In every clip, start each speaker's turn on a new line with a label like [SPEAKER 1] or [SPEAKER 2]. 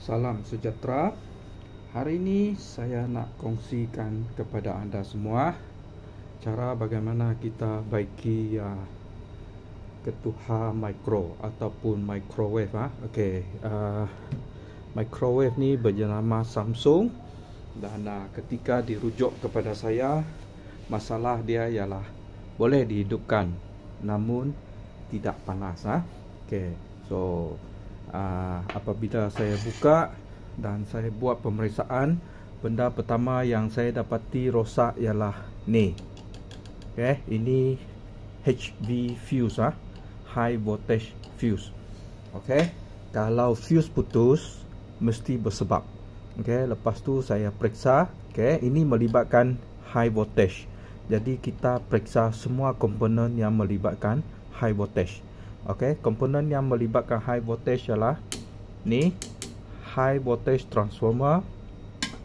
[SPEAKER 1] Salam sejahtera. Hari ini saya nak kongsikan kepada anda semua cara bagaimana kita baiki uh, ketuha mikro ataupun microwave ah. Uh. Okey, uh, microwave ni bernama Samsung dan uh, ketika dirujuk kepada saya masalah dia ialah boleh dihidupkan namun tidak panas ah. Uh. Okey. So Ah, apabila saya buka dan saya buat pemeriksaan benda pertama yang saya dapati rosak ialah ni okay, ini HV fuse ah, high voltage fuse okay, kalau fuse putus mesti bersebab okay, lepas tu saya periksa okay, ini melibatkan high voltage jadi kita periksa semua komponen yang melibatkan high voltage Okey, komponen yang melibatkan high voltage ialah ni high voltage transformer,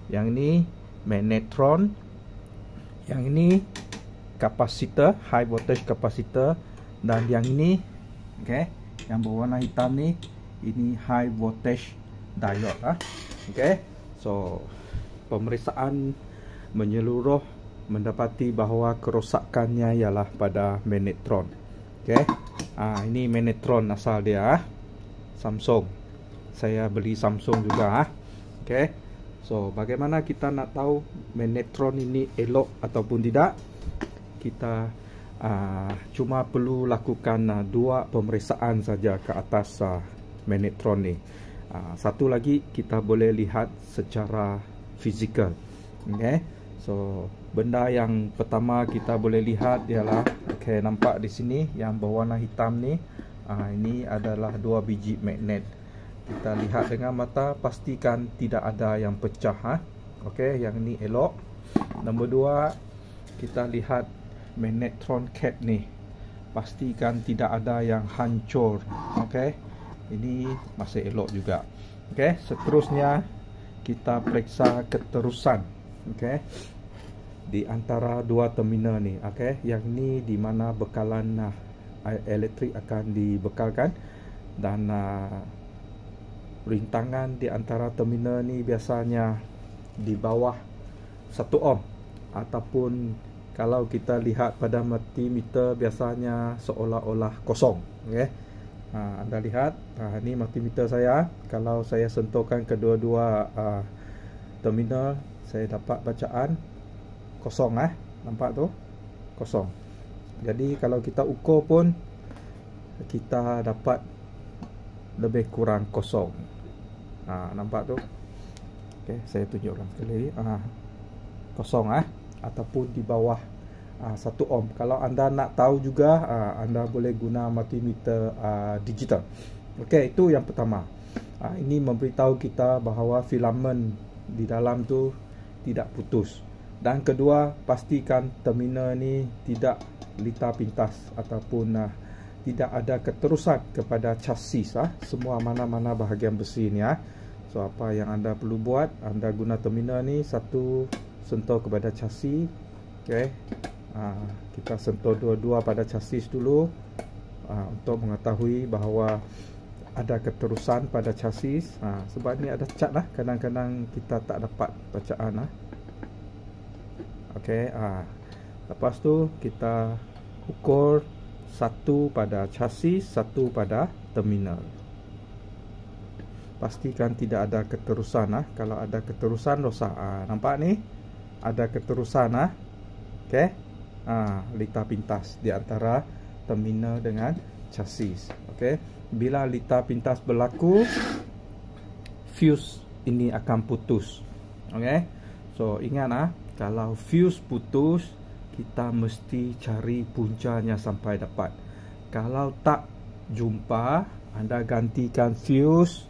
[SPEAKER 1] yang ni magnetron, yang ini kapasitor high voltage kapasitor dan yang ini okey, yang berwarna hitam ni ini high voltage diode ah. Okey. So pemeriksaan menyeluruh mendapati bahawa kerosakannya ialah pada magnetron. okay. Ah, ini Menetron asal dia ah. Samsung. Saya beli Samsung juga ah. Okey. So, bagaimana kita nak tahu Menetron ini elok ataupun tidak? Kita ah, cuma perlu lakukan ah, dua pemeriksaan saja ke atas ah, Menetron ini. Ah, satu lagi kita boleh lihat secara fizikal. okay. So, benda yang pertama kita boleh lihat ialah okay, nampak di sini yang berwarna hitam ni uh, ini adalah dua biji magnet kita lihat dengan mata pastikan tidak ada yang pecah ha? okay, yang ni elok nombor dua kita lihat magnetron cap ni pastikan tidak ada yang hancur okay? ini masih elok juga okay, seterusnya kita periksa keterusan okay? di antara dua terminal ni okey yang ni di mana bekalan uh, elektrik akan dibekalkan dan uh, rintangan di antara terminal ni biasanya di bawah 1 ohm ataupun kalau kita lihat pada multimeter biasanya seolah-olah kosong okey ha, anda lihat ha, ni multimeter saya kalau saya sentuhkan kedua-dua uh, terminal saya dapat bacaan kosong eh nampak tu kosong jadi kalau kita ukur pun kita dapat lebih kurang kosong ha, nampak tu okay, saya tunjukkan sekali ha, kosong eh ataupun di bawah ha, 1 ohm kalau anda nak tahu juga ha, anda boleh guna multimeter ha, digital ok itu yang pertama ha, ini memberitahu kita bahawa filamen di dalam tu tidak putus dan kedua pastikan terminal ni tidak lita pintas ataupun uh, tidak ada keterusan kepada chassis ah uh, semua mana-mana bahagian besi ni ah uh. so apa yang anda perlu buat anda guna terminal ni satu sentuh kepada chassis okey uh, kita sentuh dua-dua pada chassis dulu uh, untuk mengetahui bahawa ada keterusan pada chassis uh, sebab ni ada cat lah kadang-kadang kita tak dapat bacaan ah okey ah lepas tu kita ukur satu pada chassis satu pada terminal pastikan tidak ada keterusan ah kalau ada keterusan rosak ah nampak ni ada keterusan ah okey ah lita pintas di antara terminal dengan chassis okey bila lita pintas berlaku fuse ini akan putus okey so ingat ah kalau fuse putus kita mesti cari puncanya sampai dapat kalau tak jumpa anda gantikan fuse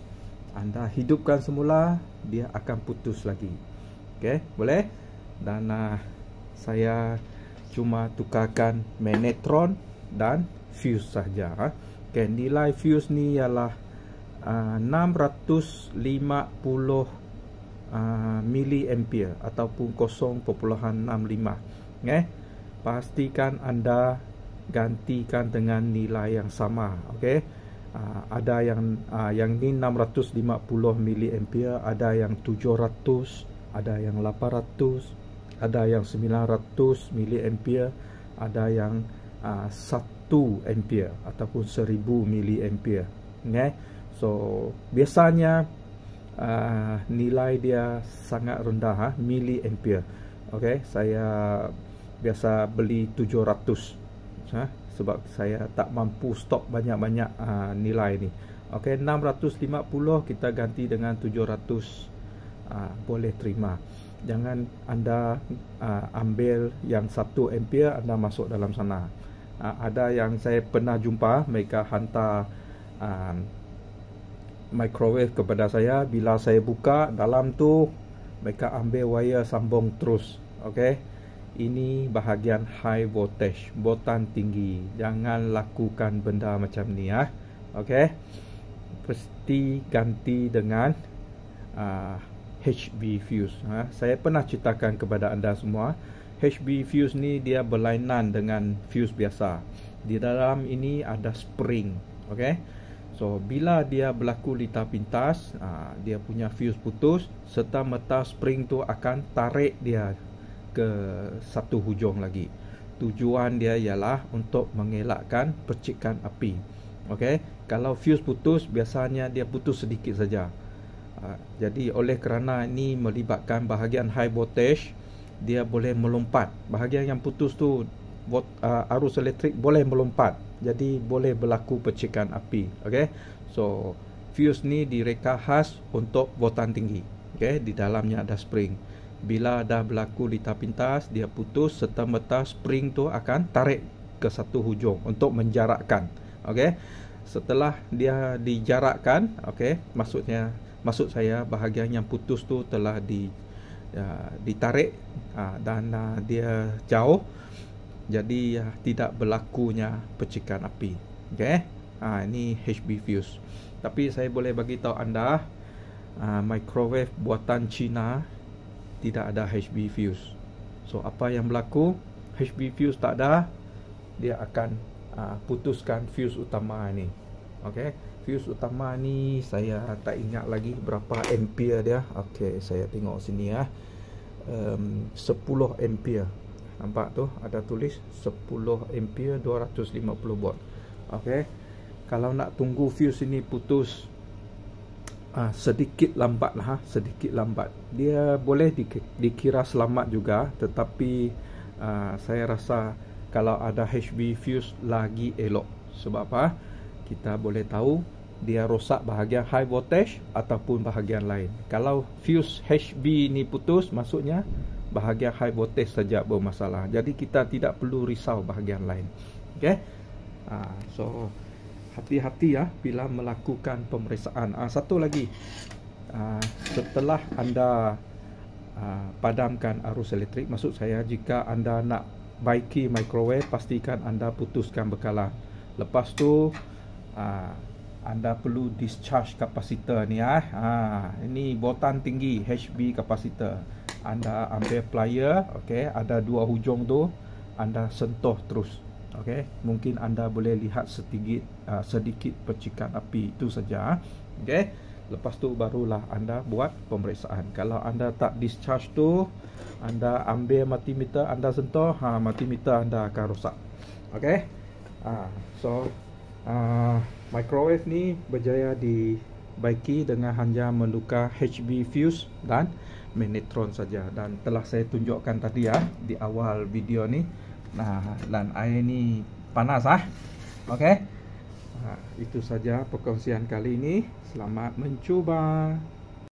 [SPEAKER 1] anda hidupkan semula dia akan putus lagi Okay, boleh dan uh, saya cuma tukarkan magnetron dan fuse saja ha? okey nilai fuse ni ialah ah, uh, 650 Ah, miliampere ataupun 0.65 okay? Eh, pastikan anda gantikan dengan nilai yang sama okay? uh, ah, ada yang uh, yang ni 650 miliampere ada yang 700 ada yang 800 ada yang 900 miliampere ada yang uh, 1 ampere ataupun 1000 miliampere okay? Eh, so biasanya uh, nilai dia sangat rendah ha? Ah, mili ampere okay? saya biasa beli 700 ha? Ah, sebab saya tak mampu stok banyak-banyak uh, nilai ni okay? 650 kita ganti dengan 700 uh, boleh terima jangan anda uh, ambil yang 1 ampere anda masuk dalam sana uh, ada yang saya pernah jumpa mereka hantar um, microwave kepada saya bila saya buka dalam tu mereka ambil wire sambung terus Okay, ini bahagian high voltage botan tinggi jangan lakukan benda macam ni ya. Ah, okay, okey pasti ganti dengan uh, ah, HB fuse ha. saya pernah ceritakan kepada anda semua HB fuse ni dia berlainan dengan fuse biasa di dalam ini ada spring Okay. So bila dia berlaku lita pintas ah, Dia punya fuse putus Serta meta spring tu akan tarik dia ke satu hujung lagi Tujuan dia ialah untuk mengelakkan percikan api okay? Kalau fuse putus biasanya dia putus sedikit saja ah, Jadi oleh kerana ini melibatkan bahagian high voltage Dia boleh melompat Bahagian yang putus tu bot, uh, arus elektrik boleh melompat jadi boleh berlaku percikan api okey so fuse ni direka khas untuk voltan tinggi okey di dalamnya ada spring bila dah berlaku litar pintas dia putus serta merta spring tu akan tarik ke satu hujung untuk menjarakkan okey setelah dia dijarakkan okey maksudnya maksud saya bahagian yang putus tu telah di uh, ditarik uh, dan uh, dia jauh jadi ya, tidak berlakunya percikan api okey eh? ha, ini HB fuse tapi saya boleh bagi tahu anda uh, microwave buatan China tidak ada HB fuse so apa yang berlaku HB fuse tak ada dia akan uh, putuskan fuse utama ini okey fuse utama ni saya tak ingat lagi berapa ampere dia okey saya tengok sini ya um, 10 ampere nampak tu ada tulis 10 ampere 250 volt okey kalau nak tunggu fuse ini putus uh, sedikit lambat lah ha? sedikit lambat dia boleh di, dikira selamat juga tetapi uh, saya rasa kalau ada HB fuse lagi elok sebab apa kita boleh tahu dia rosak bahagian high voltage ataupun bahagian lain kalau fuse HB ni putus maksudnya bahagian high voltage saja bermasalah. Jadi kita tidak perlu risau bahagian lain. Okey. Uh, so hati-hati ya bila melakukan pemeriksaan. Uh, satu lagi. Uh, setelah anda uh, padamkan arus elektrik, maksud saya jika anda nak baiki microwave, pastikan anda putuskan bekalan. Lepas tu uh, anda perlu discharge kapasitor ni ya. Uh, ini botan tinggi HB kapasitor anda ambil player, okey ada dua hujung tu anda sentuh terus okey mungkin anda boleh lihat sedikit uh, sedikit percikan api itu saja okey lepas tu barulah anda buat pemeriksaan kalau anda tak discharge tu anda ambil multimeter anda sentuh ha multimeter anda akan rosak okey uh, ha, so uh, microwave ni berjaya di baiki dengan hanya meluka HB fuse dan Minitron saja dan telah saya tunjukkan tadi ya di awal video ni. Nah, dan air ni panas ah. Okey. Nah, itu saja perkongsian kali ini. Selamat mencuba.